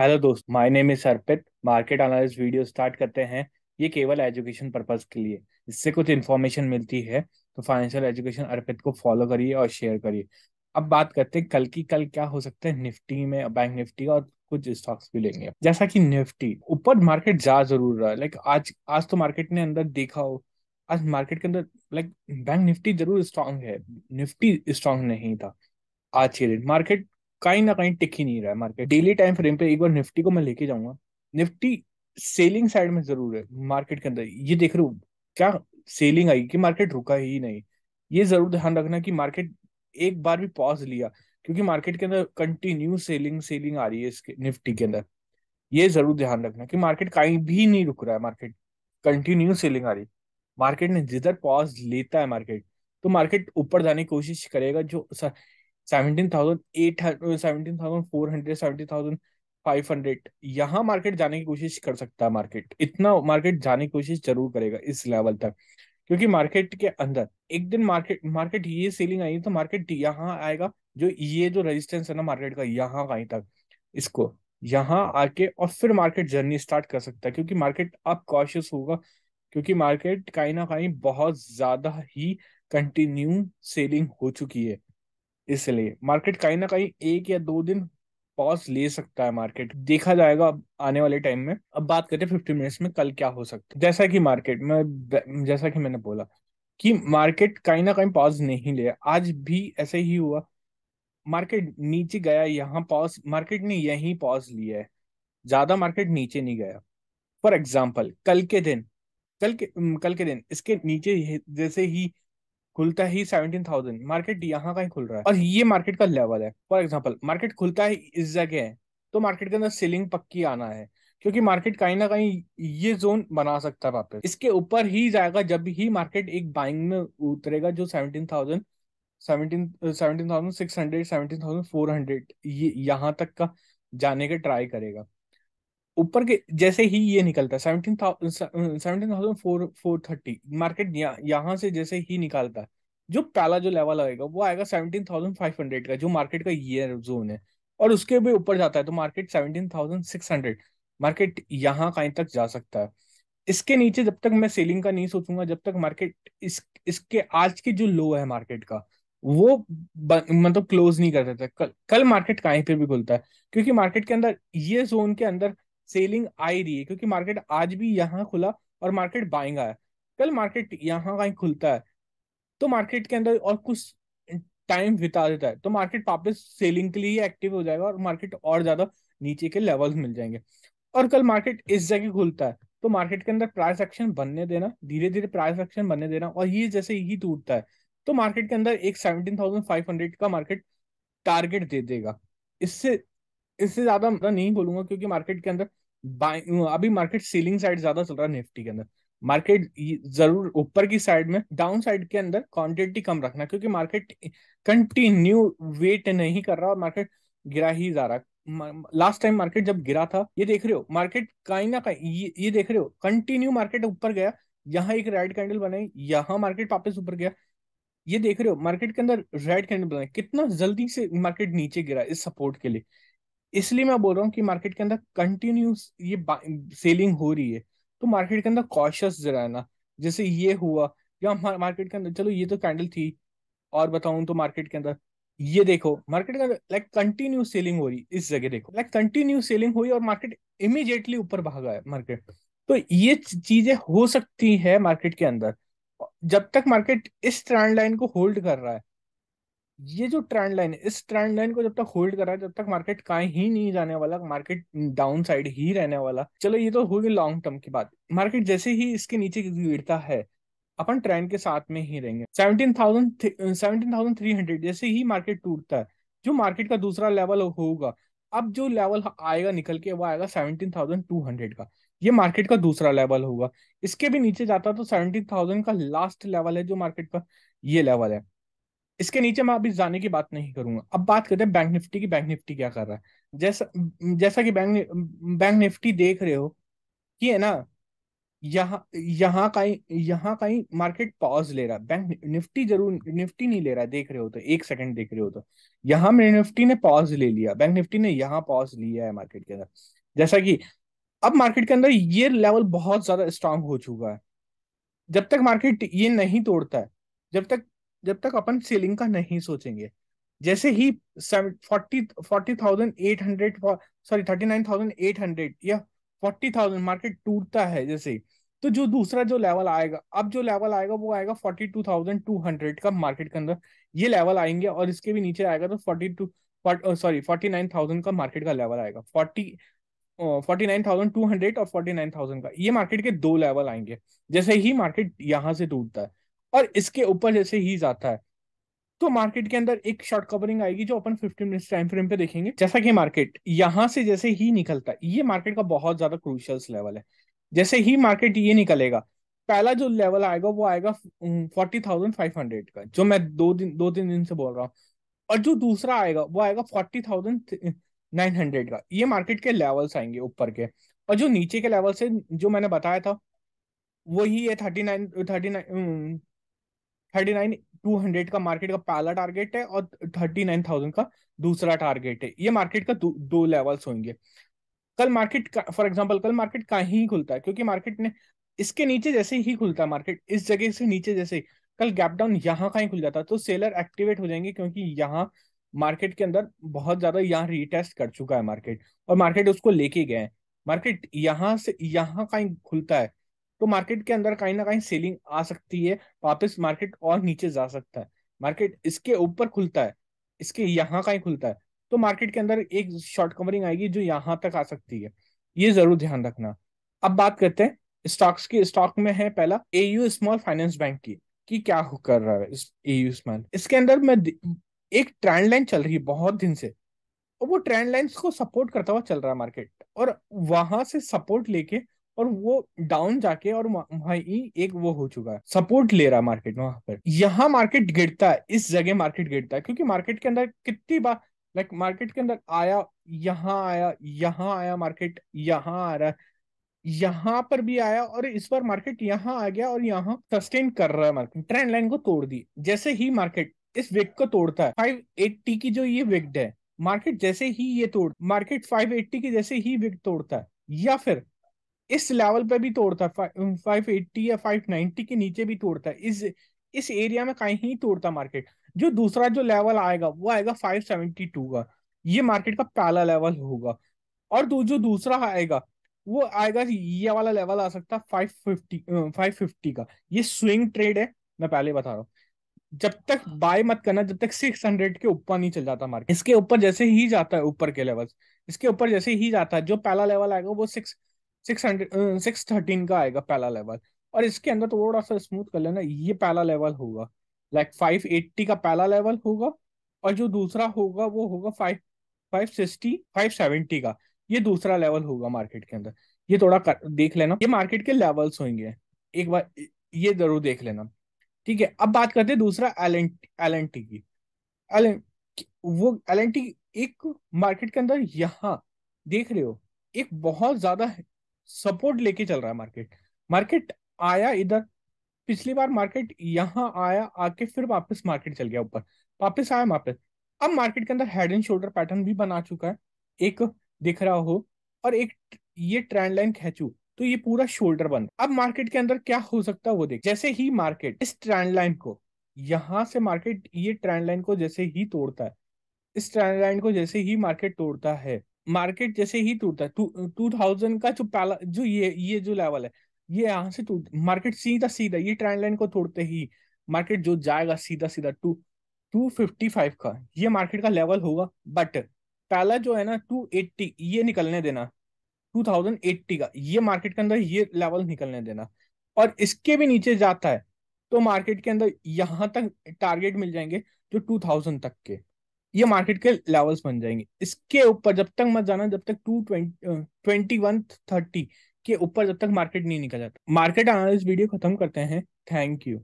Hello दोस्त my name is Arpit market analyst video start करते हैं ये केवल एजुकेशन पर्पज के लिए इससे कुछ इन्फॉर्मेशन मिलती है तो फाइनेंशियल एजुकेशन अर्पित को फॉलो करिए और शेयर करिए अब बात करते हैं कल की कल क्या हो सकता है निफ्टी में बैंक निफ्टी और कुछ स्टॉक्स भी लेंगे जैसा कि निफ्टी ऊपर मार्केट जा जरूर रहा है लाइक आज आज तो मार्केट ने अंदर देखा हो आज मार्केट के अंदर लाइक बैंक निफ्टी जरूर स्ट्रांग है निफ्टी स्ट्रांग नहीं था आज के डेट मार्केट कहीं ना कहीं टिक ही नहीं रहा है मार्केट डेली टाइम फ्रेम पे एक बार निफ्टी को मैं लेके जाऊंगा निफ्टी सेलिंग साइड में जरूर है मार्केट के अंदर ये देख रहे हो क्या सेलिंग आई कि मार्केट रुका ही नहीं ये जरूर ध्यान रखना कि मार्केट एक बार भी पॉज लिया क्योंकि मार्केट के अंदर कंटिन्यू सेलिंग सेलिंग आ रही है इसके निफ्टी के अंदर ये जरूर ध्यान रखना कि मार्केट कहीं भी नहीं रुक रहा है मार्केट कंटिन्यू सेलिंग आ रही मार्केट ने जिधर पॉज लेता है मार्केट तो मार्केट ऊपर जाने की कोशिश करेगा जो सर 17,400 यहाँ मार्केट जाने की कोशिश कर सकता है मार्केट इतना मार्केट जाने की कोशिश जरूर करेगा इस लेवल तक क्योंकि मार्केट के अंदर एक दिन मार्केट मार्केट ये सेलिंग आई तो मार्केट यहाँ आएगा जो ये जो रेजिस्टेंस है ना मार्केट का यहाँ कहीं तक इसको यहाँ आके और फिर मार्केट जर्नी स्टार्ट कर सकता है क्योंकि मार्केट अब कॉशियस होगा क्योंकि मार्केट कहीं ना कहीं बहुत ज्यादा ही कंटिन्यू सेलिंग हो चुकी है इसलिए मार्केट कहीं ना कहीं एक या दो दिन पॉज ले सकता है मार्केट देखा जाएगा आने वाले टाइम में अब बात करते हैं फिफ्टी मिनट्स में कल क्या हो सकता है जैसा कि मार्केट में जैसा कि मैंने बोला कि मार्केट कहीं ना कहीं पॉज नहीं लिया आज भी ऐसे ही हुआ मार्केट नीचे गया यहाँ पॉज मार्केट ने यही पॉज लिया है ज्यादा मार्केट नीचे नहीं गया फॉर एग्जाम्पल कल के दिन कल के कल के दिन इसके नीचे जैसे ही खुलता ही सेवेंटीन थाउजेंड मार्केट यहाँ का ही खुल रहा है और ये मार्केट का लेवल है फॉर एग्जाम्पल मार्केट खुलता है इस जगह है तो मार्केट के अंदर सेलिंग पक्की आना है क्योंकि मार्केट कहीं ना कहीं ये जोन बना सकता है वापस इसके ऊपर ही जाएगा जब ही मार्केट एक बाइंग में उतरेगा जो seventeen thousand seventeen seventeen thousand six hundred seventeen thousand four hundred ये यहाँ तक का जाने के ट्राई करेगा ऊपर के जैसे ही ये निकलता है मार्केट यहाँ से जैसे ही निकालता है जो पहला जो लेवल आएगा वो आएगा सेवनटीन थाउजेंड फाइव हंड्रेड का जो मार्केट का ये जोन है और उसके भी ऊपर जाता है तो market seventeen thousand six hundred market यहाँ कहीं तक जा सकता है इसके नीचे जब तक मैं सेलिंग का नहीं सोचूंगा जब तक मार्केट इस इसके आज के जो लो है मार्केट का वो मतलब क्लोज नहीं कर देता कल कल मार्केट कहीं पे भी खुलता है क्योंकि मार्केट के अंदर ये जोन के अंदर सेलिंग आ रही है क्योंकि मार्केट आज भी यहाँ खुला और मार्केट बाइंग आया कल मार्केट यहाँ कहीं खुलता है तो मार्केट के अंदर और कुछ टाइम बिता देता है तो मार्केट वापस सेलिंग के लिए एक्टिव हो जाएगा और मार्केट और ज्यादा नीचे के लेवल्स मिल जाएंगे और कल मार्केट इस जगह खुलता है तो मार्केट के अंदर प्राइस एक्शन बनने देना धीरे धीरे प्राइस एक्शन बनने देना और ये जैसे ही टूटता है तो मार्केट के अंदर एक सेवनटीन थाउजेंड फाइव हंड्रेड का मार्केट टारगेट दे देगा इससे इससे ज्यादा मतलब नहीं बोलूंगा क्योंकि मार्केट के अंदर अभी मार्केट सीलिंग साइड ज्यादा चल रहा है निफ्टी के अंदर मार्केट जरूर ऊपर की साइड में डाउन साइड के अंदर क्वांटिटी कम रखना क्योंकि मार्केट कंटिन्यू वेट नहीं कर रहा और मार्केट गिरा ही जा रहा लास्ट टाइम मार्केट जब गिरा था ये देख रहे हो मार्केट कहीं ना कहीं ये, ये देख रहे हो कंटिन्यू मार्केट ऊपर गया यहाँ एक रेड कैंडल बनाई यहाँ मार्केट वापस ऊपर गया ये देख रहे हो मार्केट के अंदर रेड कैंडल बनाए कितना जल्दी से मार्केट नीचे गिरा इस सपोर्ट के लिए इसलिए मैं बोल रहा हूँ कि मार्केट के अंदर कंटिन्यूस ये सेलिंग हो रही है तो मार्केट के अंदर कॉशियस रहना जैसे ये हुआ या मार्केट के अंदर चलो ये तो कैंडल थी और बताऊं तो मार्केट के अंदर ये देखो मार्केट के अंदर लाइक कंटिन्यू सेलिंग हो रही इस जगह देखो लाइक कंटिन्यू सेलिंग हुई और मार्केट इमिजिएटली ऊपर भागा है मार्केट तो ये चीजें हो सकती है मार्केट के अंदर जब तक मार्केट इस ट्रेंड लाइन को होल्ड कर रहा है ये जो ट्रेंड लाइन है इस ट्रेंड लाइन को जब तक होल्ड करा जब तक मार्केट कहीं ही नहीं जाने वाला मार्केट डाउन साइड ही रहने वाला चलो ये तो होगी लॉन्ग टर्म की बात मार्केट जैसे ही इसके नीचे गिरता है अपन ट्रेंड के साथ में ही रहेंगे seventeen thousand seventeen thousand three hundred जैसे ही मार्केट टूटता है जो मार्केट का दूसरा लेवल होगा अब जो लेवल आएगा निकल के वो आएगा सेवनटीन थाउजेंड टू हंड्रेड का ये मार्केट का दूसरा लेवल होगा इसके भी नीचे जाता तो सेवनटीन थाउजेंड का लास्ट लेवल है जो मार्केट का ये लेवल है इसके नीचे मैं अभी जाने की बात नहीं करूंगा अब बात करते हैं बैंक निफ्टी की बैंक निफ्टी क्या कर रहा है जैसा जैसा कि बैंक बैंक निफ्टी देख रहे हो कि है ना यहाँ यहाँ का ही यहाँ का ही मार्केट पॉज ले रहा है बैंक निफ्टी जरूर निफ्टी नहीं ले रहा देख रहे हो तो एक सेकंड देख रहे हो तो यहाँ में निफ्टी ने पॉज ले लिया बैंक निफ्टी ने यहाँ पॉज लिया है मार्केट के अंदर जैसा कि अब मार्केट के अंदर ये लेवल बहुत ज्यादा स्ट्रांग हो चुका है जब तक मार्केट ये नहीं तोड़ता है जब तक जब तक अपन सेलिंग का नहीं सोचेंगे जैसे ही forty forty thousand eight hundred sorry thirty nine thousand eight hundred या फोर्टी थाउजेंड मार्केट टूटता है जैसे तो जो दूसरा जो लेवल आएगा अब जो लेवल आएगा वो आएगा forty two thousand two hundred का मार्केट के अंदर ये लेवल आएंगे और इसके भी नीचे आएगा तो forty two sorry forty nine thousand का मार्केट का लेवल आएगा forty forty nine thousand two hundred और फोर्टी नाइन थाउजेंड का ये मार्केट के दो लेवल आएंगे जैसे ही मार्केट यहाँ से टूटता है और इसके ऊपर जैसे ही जाता है तो मार्केट के अंदर एक शॉर्ट कवरिंग आएगी जो अपन फिफ्टीन मिनट्स टाइम फ्रेम पे देखेंगे जैसा कि मार्केट यहां से जैसे ही निकलता है ये मार्केट का बहुत ज्यादा क्रूशियल लेवल है जैसे ही मार्केट ये निकलेगा पहला जो लेवल आएगा वो आएगा फोर्टी थाउजेंड फाइव हंड्रेड का जो मैं दो दिन दो तीन दिन से बोल रहा हूँ और जो दूसरा आएगा वो आएगा फोर्टी थाउजेंड नाइन हंड्रेड का ये मार्केट के लेवल्स आएंगे ऊपर के और जो नीचे के लेवल से जो मैंने बताया था वही है thirty nine thirty nine thirty nine two hundred का मार्केट का पहला टारगेट है और थर्टी नाइन थाउजेंड का दूसरा टारगेट है ये मार्केट का दो, लेवल्स होंगे कल मार्केट फॉर एग्जाम्पल कल मार्केट का ही खुलता है क्योंकि मार्केट ने इसके नीचे जैसे ही खुलता है मार्केट इस जगह से नीचे जैसे कल गैप डाउन यहाँ का ही खुल जाता है तो सेलर एक्टिवेट हो जाएंगे क्योंकि यहाँ मार्केट के अंदर बहुत ज्यादा यहाँ रीटेस्ट कर चुका है मार्केट और मार्केट उसको लेके गए मार्केट यहाँ से यहाँ का ही खुलता है तो मार्केट के अंदर कहीं ना कहीं सेलिंग आ सकती है वापस मार्केट और नीचे जा सकता है मार्केट इसके ऊपर खुलता है इसके यहाँ कहीं खुलता है तो मार्केट के अंदर एक शॉर्ट कवरिंग आएगी जो यहाँ तक आ सकती है ये जरूर ध्यान रखना अब बात करते हैं स्टॉक्स की स्टॉक में है पहला एयू स्मॉल फाइनेंस बैंक की कि क्या कर रहा है इस एयू स्मॉल इसके अंदर मैं एक ट्रेंड लाइन चल रही है बहुत दिन से और वो ट्रेंड लाइन को सपोर्ट करता हुआ चल रहा है मार्केट और वहां से सपोर्ट लेके और वो डाउन जाके और वही एक वो हो चुका है सपोर्ट ले रहा है मार्केट वहां पर यहाँ मार्केट गिरता है इस जगह मार्केट गिरता है क्योंकि मार्केट के अंदर कितनी बार लाइक मार्केट के अंदर आया यहाँ आया यहाँ आया मार्केट यहाँ आ रहा है यहाँ पर भी आया और इस बार मार्केट यहाँ आ गया और यहाँ सस्टेन कर रहा है मार्केट ट्रेंड लाइन को तोड़ दी जैसे ही मार्केट इस विक को तोड़ता है फाइव एट्टी की जो ये वेग है मार्केट जैसे ही ये तोड़ मार्केट फाइव एट्टी की जैसे ही विक तोड़ता है या फिर इस लेवल पे भी तोड़ता फाइव एट्टी या फाइव नाइनटी के नीचे भी तोड़ता है इस इस एरिया में कहीं ही तोड़ता मार्केट जो दूसरा जो लेवल आएगा वो आएगा फाइव सेवेंटी टू का ये मार्केट का पहला लेवल होगा और दो जो दूसरा आएगा वो आएगा ये वाला लेवल आ सकता फाइव फिफ्टी फाइव फिफ्टी का ये स्विंग ट्रेड है मैं पहले बता रहा हूँ जब तक हाँ। बाय मत करना जब तक सिक्स हंड्रेड के ऊपर नहीं चल जाता मार्केट इसके ऊपर जैसे ही जाता है ऊपर के लेवल इसके ऊपर जैसे ही जाता है जो पहला लेवल आएगा वो सिक्स सिक्स थर्टीन का आएगा पहला लेवल और इसके अंदर थोड़ा सा स्मूथ कर लेना ये पहला लेवल होगा लाइक फाइव एट्टी का पहला लेवल होगा और जो दूसरा होगा वो होगा five five sixty five seventy का ये दूसरा लेवल होगा मार्केट के अंदर ये थोड़ा कर, देख लेना ये मार्केट के लेवल्स होंगे एक बार ये जरूर देख लेना ठीक है अब बात करते हैं दूसरा L N L N T की एल एन वो एल एन टी एक मार्केट के अंदर यहाँ देख रहे हो एक बहुत ज्यादा सपोर्ट लेके चल रहा है मार्केट मार्केट आया इधर पिछली बार मार्केट यहाँ आया आके फिर वापस मार्केट चल गया ऊपर वापस आया वापस अब मार्केट के अंदर हेड एंड शोल्डर पैटर्न भी बना चुका है एक दिख रहा हो और एक ये ट्रेंड लाइन खेचू तो ये पूरा शोल्डर बंद अब मार्केट के अंदर क्या हो सकता है वो देख जैसे ही मार्केट इस ट्रेंड लाइन को यहां से मार्केट ये ट्रेंड लाइन को जैसे ही तोड़ता है इस ट्रेंड लाइन को जैसे ही मार्केट तोड़ता है मार्केट जैसे ही है टू थाउजेंड का जो पहला जो ये ये जो लेवल है ये यहाँ से टूट मार्केट सीधा सीधा ये ट्रेंड लाइन को तोड़ते ही मार्केट जो जाएगा सीधा सीधा टू टू फिफ्टी फाइव का ये मार्केट का लेवल होगा बट पहला जो है ना टू एट्टी ये निकलने देना टू थाउजेंड एट्टी का ये मार्केट के अंदर ये लेवल निकलने देना और इसके भी नीचे जाता है तो मार्केट के अंदर यहाँ तक टारगेट मिल जाएंगे जो टू थाउजेंड तक के ये मार्केट के लेवल्स बन जाएंगे इसके ऊपर जब तक मत जाना जब तक टू ट्वेंटी वन थर्टी के ऊपर जब तक मार्केट नहीं निकल जाता मार्केट एनालिस वीडियो खत्म करते हैं थैंक यू